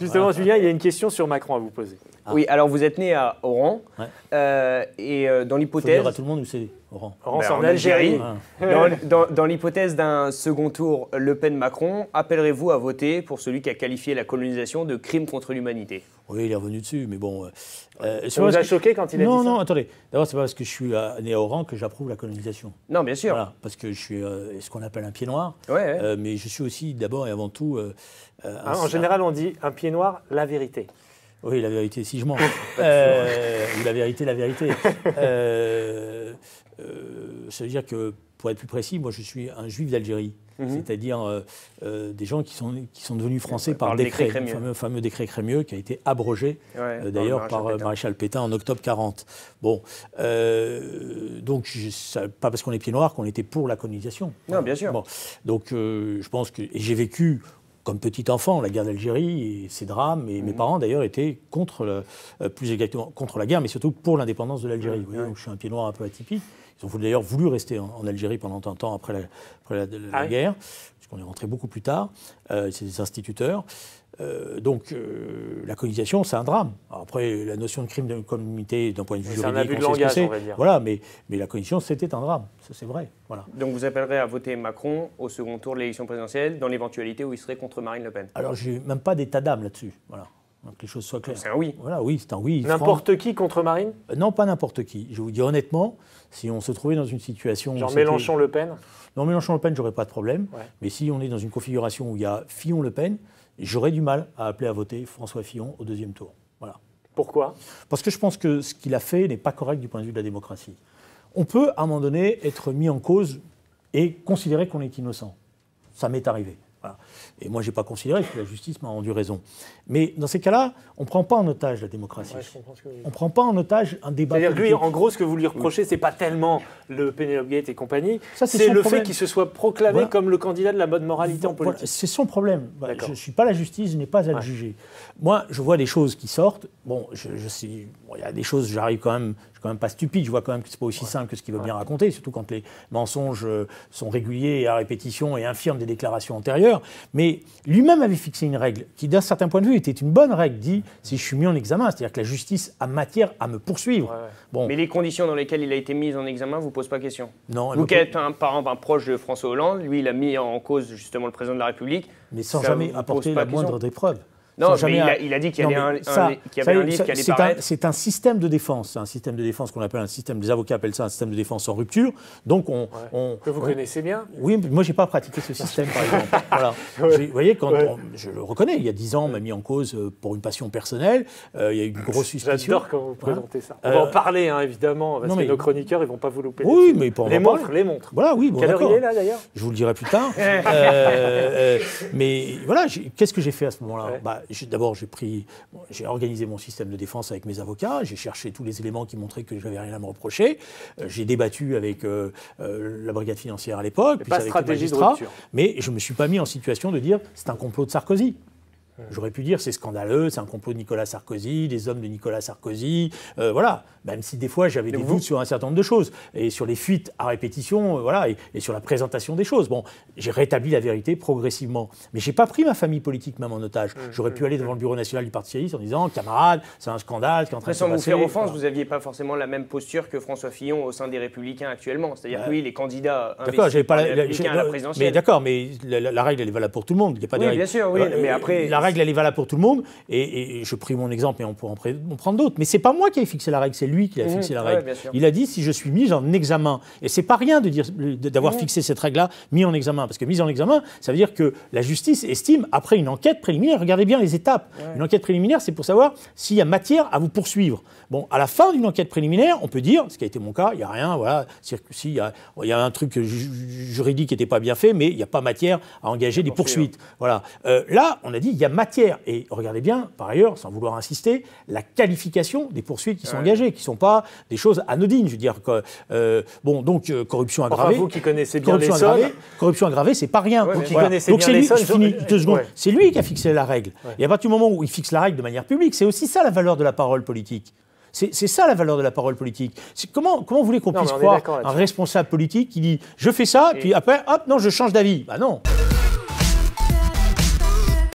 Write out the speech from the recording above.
Justement, ah. Julien, il y a une question sur Macron à vous poser. Ah. Oui, alors vous êtes né à Oran. Euh, et euh, dans l'hypothèse. dire à tout le monde où c'est Oran. Oran, ben, en, Algérie. Ah. dans, l'hypothèse d'un second tour Le Pen-Macron, appellerez-vous à voter pour celui qui a qualifié la colonisation de crime contre l'humanité Oui, il est revenu dessus, mais bon. Euh, ça vous a choqué quand il a dit ça Non, non, attendez. D'abord, c'est pas parce que je suis né à Oran que j'approuve la colonisation. Non, bien sûr. parce que je suis ce qu'on appelle un pied noir. Ouais, mais je suis aussi d'abord et avant tout. en général, on dit un pied noir, la vérité. Oui, la vérité, si je mens. Euh, ou la vérité, la vérité. cest euh, euh, ça veut dire que, pour être plus précis, moi je suis un juif d'Algérie. Mhm. C'est-à-dire des gens qui sont, qui sont devenus français par, décret, le fameux, décret Crémieux qui a été abrogé d'ailleurs par Maréchal Pétain en octobre 40. Bon, donc pas parce qu'on est pieds noirs qu'on était pour la colonisation. Non, bien sûr. donc je pense que j'ai vécu comme petit enfant la guerre d'Algérie et ses drames. Et mes mhm. parents, d'ailleurs, étaient contre, euh, plus exactement, contre la guerre, mais surtout pour l'indépendance de l'Algérie. je suis un pied noir un peu atypique. Ils ont d'ailleurs voulu rester en, Algérie pendant un temps après la, ah guerre, puisqu'on est rentré beaucoup plus tard. Euh, c'est des instituteurs. Euh, donc euh, la colonisation, c'est un drame. après, la notion de crime de communauté d'un point de vue juridique, un abus de langage, dire. Voilà, mais, mais la colonisation, c'était un drame, c'est vrai. Voilà. Donc vous appellerez à voter Macron au second tour de l'élection présidentielle, dans l'éventualité où il serait contre Marine Le Pen Alors j'ai même pas d'état d'âme là-dessus. Voilà. que les choses soient claires. C'est un oui. Voilà, oui, c'est un oui. N'importe qui contre Marine euh, Non, pas n'importe qui. Je vous dis honnêtement, si on se trouvait dans une situation. Genre Mélenchon-Le Pen Non, Mélenchon-Le Pen, j'aurais pas de problème. Mais si on est dans une configuration où il y a Fillon-Le Pen, J'aurais du mal à appeler à voter François Fillon au deuxième tour. Voilà. Pourquoi Parce que je pense que ce qu'il a fait n'est pas correct du point de vue de la démocratie. On peut, à un moment donné, être mis en cause et considérer qu'on est innocent. Ça m'est arrivé. Et moi, je n'ai pas considéré que la justice m'a rendu raison. Mais dans ces cas-là, on ne prend pas en otage la démocratie. On ne prend pas en otage un débat. cest lui, en gros, ce que vous lui reprochez, ce n'est pas tellement le Penelope Gate et compagnie, c'est le fait qu'il se soit proclamé comme le candidat de la bonne moralité en politique. C'est son problème. Bah, je ne suis pas la justice, je n'ai pas à le juger. Moi, je vois des choses qui sortent. Bon, il y a des choses, j'arrive quand même, je suis quand même pas stupide, je vois quand même que ce n'est pas aussi simple que ce qu'il veut bien raconter, surtout quand les mensonges euh, sont réguliers et à répétition et infirment des déclarations antérieures mais lui-même avait fixé une règle qui, d'un certain point de vue, était une bonne règle, dit si je suis mis en examen, c'est-à-dire que la justice a matière à me poursuivre. Bon. Mais les conditions dans lesquelles il a été mis en examen vous posent pas question Non. Vous êtes un parent un proche de François Hollande, lui, il a mis en cause justement le président de la République. Mais sans jamais apporter la moindre des non, il, a, dit qu'il y avait un, livre qui allait paraître. C'est un système de défense, un système de défense qu'on appelle un système, les avocats appellent ça un système de défense en rupture. Donc on. que vous connaissez bien Oui, mais moi j'ai pas pratiqué ce système par exemple. Voilà. Vous voyez, quand je le reconnais, il y a dix ans on m'a mis en cause euh, pour une passion personnelle, euh, il y a eu une grosse suspicion. J'adore quand vous hein présentez ça. On euh, va en parler hein, évidemment, parce mais, que nos chroniqueurs ils vont pas vous louper. Oui, mais pour Les montres, les montres. Voilà, oui, bon, Quelle il est là d'ailleurs Je vous le dirai plus tard. mais voilà, qu'est-ce que j'ai fait à ce moment-là bah, D'abord, j'ai organisé mon système de défense avec mes avocats. J'ai cherché tous les éléments qui montraient que je n'avais rien à me reprocher. Euh, j'ai débattu avec euh, euh, la brigade financière à l'époque, puis avec les magistrats. mais je ne me suis pas mis en situation de dire c'est un complot de Sarkozy. J'aurais pu dire c'est scandaleux, c'est un complot de Nicolas Sarkozy, des hommes de Nicolas Sarkozy, euh, voilà. Même si des fois j'avais des doutes sur un certain nombre de choses et sur les fuites à répétition, euh, voilà, et, sur la présentation des choses. Bon, j'ai rétabli la vérité progressivement, mais j'ai pas pris ma famille politique même en otage. Mmh, J'aurais mmh, pu aller mmh. devant le bureau national du Parti socialiste en disant camarade, c'est un scandale qui en train de se passer. Sans vous faire offense, vous aviez pas forcément la même posture que François Fillon au sein des Républicains actuellement. C'est-à-dire bah, que oui, les candidats. D'accord, pas la, présidentielle. Mais d'accord, mais la, règle elle est valable pour tout le monde. Il n'y a pas de règle. bien sûr, oui, mais après règle, elle est valable pour tout le monde. Et, je prie mon exemple, mais on pourra en, prendre d'autres. Mais c'est pas moi qui ai fixé la règle, c'est lui qui a mmh, fixé la règle. Il a dit si je suis mis en examen. Et c'est pas rien de dire d'avoir mmh. fixé cette règle-là, mis en examen. Parce que mise en examen, ça veut dire que la justice estime, après une enquête préliminaire, regardez bien les étapes. Une enquête préliminaire, c'est pour savoir s'il y a matière à vous poursuivre. Bon, à la fin d'une enquête préliminaire, on peut dire, ce qui a été mon cas, il n'y a rien, voilà, si, il y, a, un truc juridique qui n'était pas bien fait, mais il n'y a pas matière à engager des poursuites. Voilà. Euh, là, on a dit, il y a matière et regardez bien, par ailleurs, sans vouloir insister, la qualification des poursuites qui sont engagées, qui ne sont pas des choses anodines. Je veux dire que euh, bon, donc euh, corruption aggravée. Enfin, vous qui connaissez bien corruption les aggravée, sommes. Corruption aggravée, c'est pas rien. vous qui connaissez donc bien les sommes, C'est lui qui a fixé la règle. Et à partir du moment où il fixe la règle de manière publique, c'est aussi ça la valeur de la parole politique. C'est ça la valeur de la parole politique. Comment, comment voulez qu'on puisse croire un responsable politique qui dit je fais ça, puis après, hop, non, je change d'avis Bah non.